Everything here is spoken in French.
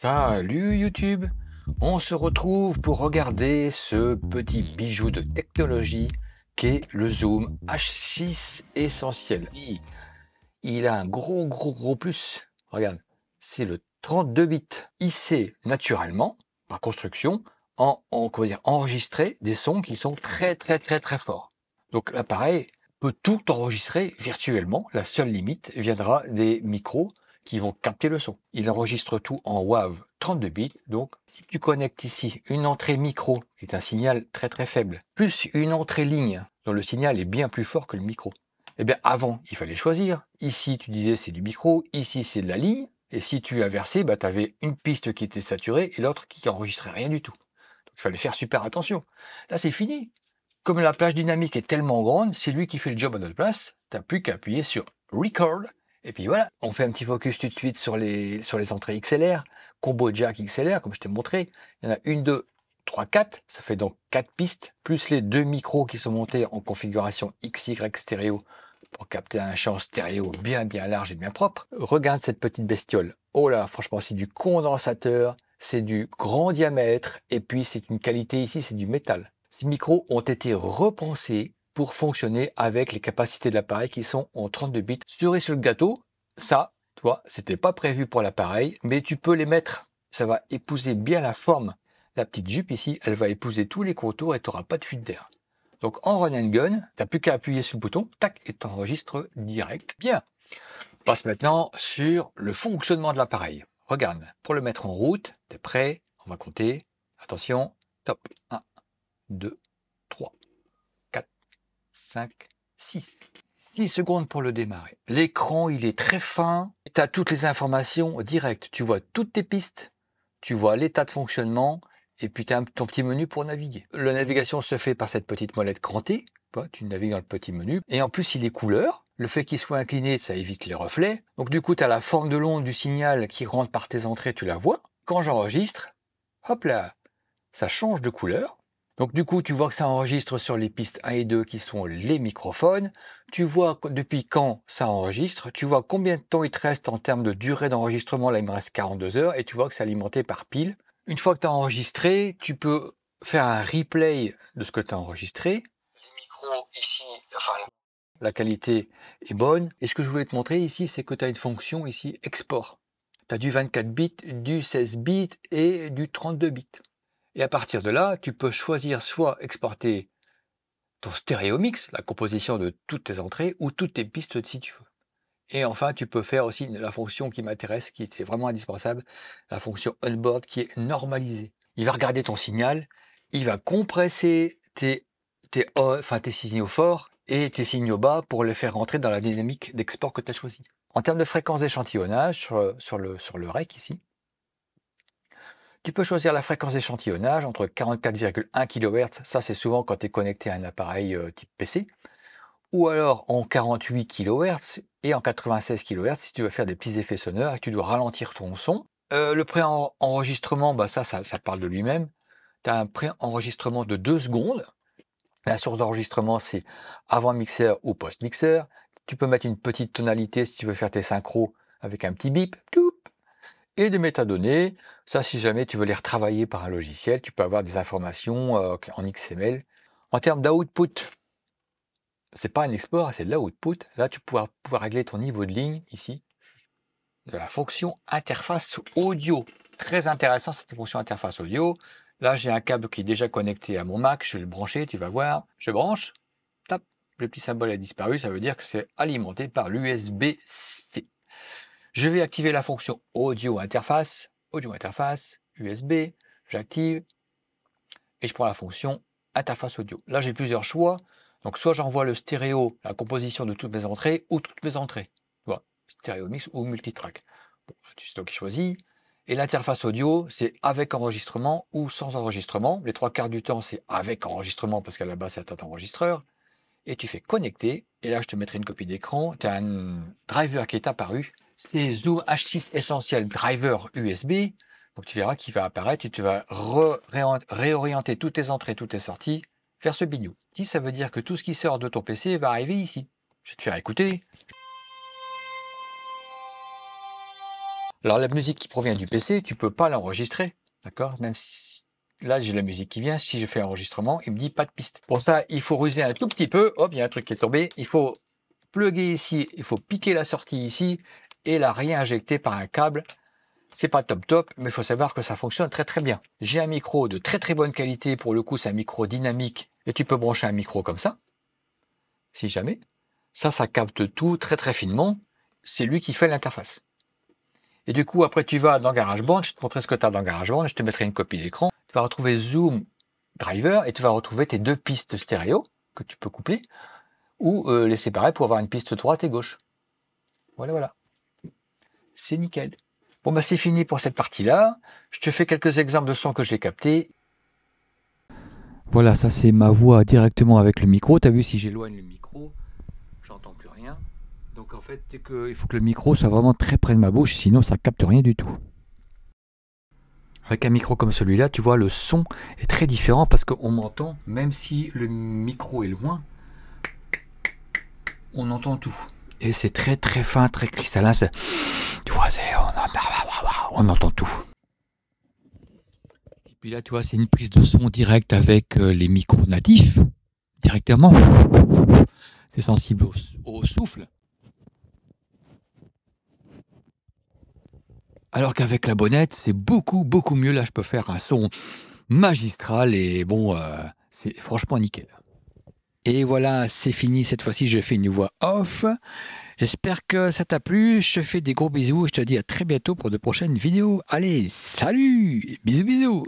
Salut YouTube On se retrouve pour regarder ce petit bijou de technologie qu'est le zoom H6 essentiel. Il a un gros gros gros plus. Regarde, c'est le 32 bits IC naturellement, par construction, en, dire, enregistrer des sons qui sont très très très très forts. Donc l'appareil peut tout enregistrer virtuellement. La seule limite viendra des micros qui vont capter le son. Il enregistre tout en WAV 32 bits. Donc, si tu connectes ici une entrée micro, qui est un signal très très faible, plus une entrée ligne, dont le signal est bien plus fort que le micro, eh bien avant, il fallait choisir. Ici, tu disais c'est du micro, ici c'est de la ligne. Et si tu inversais, bah, tu avais une piste qui était saturée et l'autre qui enregistrait rien du tout. Donc, il fallait faire super attention. Là, c'est fini. Comme la plage dynamique est tellement grande, c'est lui qui fait le job à notre place. Tu n'as plus qu'à appuyer sur Record et puis voilà, on fait un petit focus tout de suite sur les, sur les entrées XLR, combo jack XLR, comme je t'ai montré. Il y en a une, deux, trois, quatre. ça fait donc quatre pistes, plus les deux micros qui sont montés en configuration XY stéréo pour capter un champ stéréo bien bien large et bien propre. Regarde cette petite bestiole. Oh là, franchement, c'est du condensateur, c'est du grand diamètre, et puis c'est une qualité ici, c'est du métal. Ces micros ont été repensés pour fonctionner avec les capacités de l'appareil qui sont en 32 bits. et sur le gâteau, ça, toi, c'était pas prévu pour l'appareil, mais tu peux les mettre. Ça va épouser bien la forme. La petite jupe ici, elle va épouser tous les contours et tu n'auras pas de fuite d'air. Donc en run and gun, t'as plus qu'à appuyer sur le bouton, tac, et t'enregistres direct. Bien. passe maintenant sur le fonctionnement de l'appareil. Regarde, pour le mettre en route, t'es prêt, on va compter. Attention, top. 1, 2, 3. 5, 6. 6 secondes pour le démarrer. L'écran, il est très fin. Tu as toutes les informations directes. Tu vois toutes tes pistes, tu vois l'état de fonctionnement, et puis tu as ton petit menu pour naviguer. La navigation se fait par cette petite molette crantée. Tu navigues dans le petit menu. Et en plus, il est couleur. Le fait qu'il soit incliné, ça évite les reflets. Donc du coup, tu as la forme de l'onde du signal qui rentre par tes entrées, tu la vois. Quand j'enregistre, hop là, ça change de couleur. Donc du coup, tu vois que ça enregistre sur les pistes 1 et 2 qui sont les microphones. Tu vois depuis quand ça enregistre. Tu vois combien de temps il te reste en termes de durée d'enregistrement. Là, il me reste 42 heures et tu vois que c'est alimenté par pile. Une fois que tu as enregistré, tu peux faire un replay de ce que tu as enregistré. Les micros ici, La qualité est bonne. Et ce que je voulais te montrer ici, c'est que tu as une fonction ici export. Tu as du 24 bits, du 16 bits et du 32 bits. Et à partir de là, tu peux choisir soit exporter ton stéréo mix, la composition de toutes tes entrées ou toutes tes pistes si tu veux. Et enfin, tu peux faire aussi la fonction qui m'intéresse, qui était vraiment indispensable, la fonction onboard qui est normalisée. Il va regarder ton signal, il va compresser tes, tes signaux forts et tes signaux bas pour les faire rentrer dans la dynamique d'export que tu as choisi. En termes de fréquence d'échantillonnage sur le REC ici, tu peux choisir la fréquence d'échantillonnage entre 44,1 kHz, ça c'est souvent quand tu es connecté à un appareil euh, type PC, ou alors en 48 kHz et en 96 kHz si tu veux faire des petits effets sonores et que tu dois ralentir ton son. Euh, le pré-enregistrement, bah, ça, ça, parle de lui-même. Tu as un pré-enregistrement de 2 secondes. La source d'enregistrement, c'est avant mixeur ou post-mixeur. Tu peux mettre une petite tonalité si tu veux faire tes synchros avec un petit bip et des métadonnées. Ça, si jamais tu veux les retravailler par un logiciel, tu peux avoir des informations euh, en XML. En termes d'output, c'est pas un export, c'est de l'output. Là, tu pourras pouvoir régler ton niveau de ligne ici de la fonction interface audio. Très intéressante cette fonction interface audio. Là, j'ai un câble qui est déjà connecté à mon Mac. Je vais le brancher, tu vas voir. Je branche. Tap. Le petit symbole a disparu. Ça veut dire que c'est alimenté par l'USB-C. Je vais activer la fonction audio interface, audio interface, USB, j'active, et je prends la fonction interface audio. Là, j'ai plusieurs choix. Donc, soit j'envoie le stéréo, la composition de toutes mes entrées, ou toutes mes entrées. Voilà, stéréo mix ou multitrack. Bon, c'est toi qui choisis. Et l'interface audio, c'est avec enregistrement ou sans enregistrement. Les trois quarts du temps, c'est avec enregistrement parce qu'à la base, c'est un enregistreur. Et tu fais connecter. Et là, je te mettrai une copie d'écran. Tu as un driver qui est apparu c'est Zoom H6 Essentiel Driver USB. Donc tu verras qu'il va apparaître et tu vas réorienter toutes tes entrées, toutes tes sorties vers ce bignou. Si ça veut dire que tout ce qui sort de ton PC va arriver ici. Je vais te faire écouter. Alors la musique qui provient du PC, tu peux pas l'enregistrer, d'accord Même si là j'ai la musique qui vient, si je fais enregistrement, il me dit pas de piste. Pour ça, il faut ruser un tout petit peu. oh il y a un truc qui est tombé. Il faut plugger ici, il faut piquer la sortie ici, et la réinjecter par un câble. C'est pas top top, mais il faut savoir que ça fonctionne très très bien. J'ai un micro de très très bonne qualité, pour le coup c'est un micro dynamique, et tu peux brancher un micro comme ça, si jamais. Ça, ça capte tout très très finement, c'est lui qui fait l'interface. Et du coup, après tu vas dans GarageBand, je te montrer ce que tu as dans GarageBand, je te mettrai une copie d'écran, tu vas retrouver Zoom Driver, et tu vas retrouver tes deux pistes stéréo, que tu peux coupler, ou euh, les séparer pour avoir une piste droite et gauche. Voilà, voilà c'est nickel. Bon, bah, c'est fini pour cette partie-là. Je te fais quelques exemples de sons que j'ai captés. Voilà, ça, c'est ma voix directement avec le micro. Tu as vu, si j'éloigne le micro, j'entends plus rien. Donc, en fait, il faut que le micro soit vraiment très près de ma bouche, sinon ça capte rien du tout. Avec un micro comme celui-là, tu vois, le son est très différent parce qu'on m'entend, même si le micro est loin, on entend tout et c'est très très fin, très cristallin. Tu vois, bah, bah, bah, on, entend tout. Et puis là, tu vois, c'est une prise de son direct avec euh, les micros natifs, directement. C'est sensible au, souffle. Alors qu'avec la bonnette, c'est beaucoup, beaucoup mieux. Là, je peux faire un son magistral et bon, euh, c'est franchement nickel. Et voilà, c'est fini. Cette fois-ci, je fais une voix off. J'espère que ça t'a plu. Je te fais des gros bisous. Je te dis à très bientôt pour de prochaines vidéos. Allez, salut Bisous, bisous